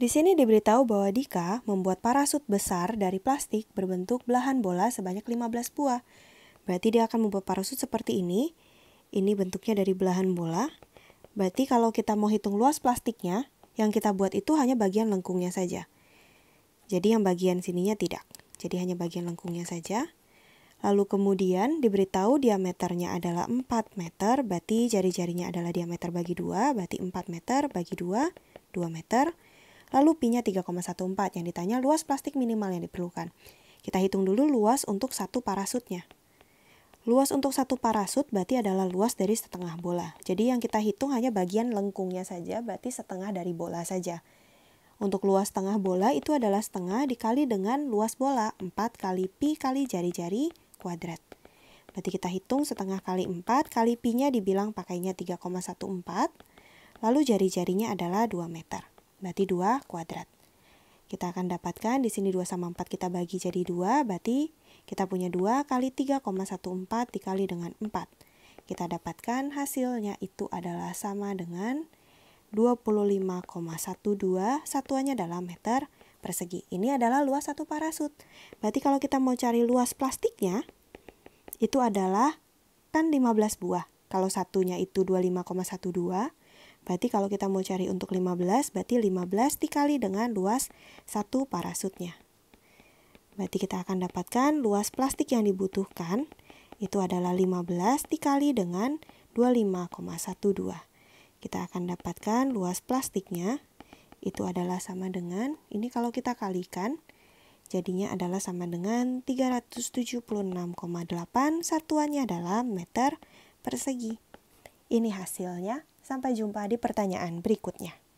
Di sini diberitahu bahwa Dika membuat parasut besar dari plastik berbentuk belahan bola sebanyak 15 buah. Berarti dia akan membuat parasut seperti ini. Ini bentuknya dari belahan bola. Berarti kalau kita mau hitung luas plastiknya, yang kita buat itu hanya bagian lengkungnya saja. Jadi yang bagian sininya tidak. Jadi hanya bagian lengkungnya saja. Lalu kemudian diberitahu diameternya adalah 4 meter, berarti jari-jarinya adalah diameter bagi 2, berarti 4 meter bagi 2, 2 meter. Lalu pi nya 3,14 yang ditanya luas plastik minimal yang diperlukan. Kita hitung dulu luas untuk satu parasutnya. Luas untuk satu parasut berarti adalah luas dari setengah bola. Jadi yang kita hitung hanya bagian lengkungnya saja, berarti setengah dari bola saja. Untuk luas setengah bola itu adalah setengah dikali dengan luas bola 4 kali pi kali jari-jari kuadrat. Berarti kita hitung setengah kali 4 kali pi-nya dibilang pakainya 3,14. Lalu jari-jarinya adalah 2 meter berarti 2 kuadrat. Kita akan dapatkan di sini 2 sama 4 kita bagi jadi 2, berarti kita punya 2 kali 3,14 dikali dengan 4. Kita dapatkan hasilnya itu adalah sama dengan 25,12 satuannya dalam meter persegi. Ini adalah luas satu parasut. Berarti kalau kita mau cari luas plastiknya, itu adalah kan 15 buah. Kalau satunya itu 25,12, Berarti kalau kita mau cari untuk 15, berarti 15 dikali dengan luas satu parasutnya. Berarti kita akan dapatkan luas plastik yang dibutuhkan itu adalah 15 dikali dengan 25,12. Kita akan dapatkan luas plastiknya itu adalah sama dengan ini kalau kita kalikan jadinya adalah sama dengan 376,8 satuannya adalah meter persegi. Ini hasilnya. Sampai jumpa di pertanyaan berikutnya.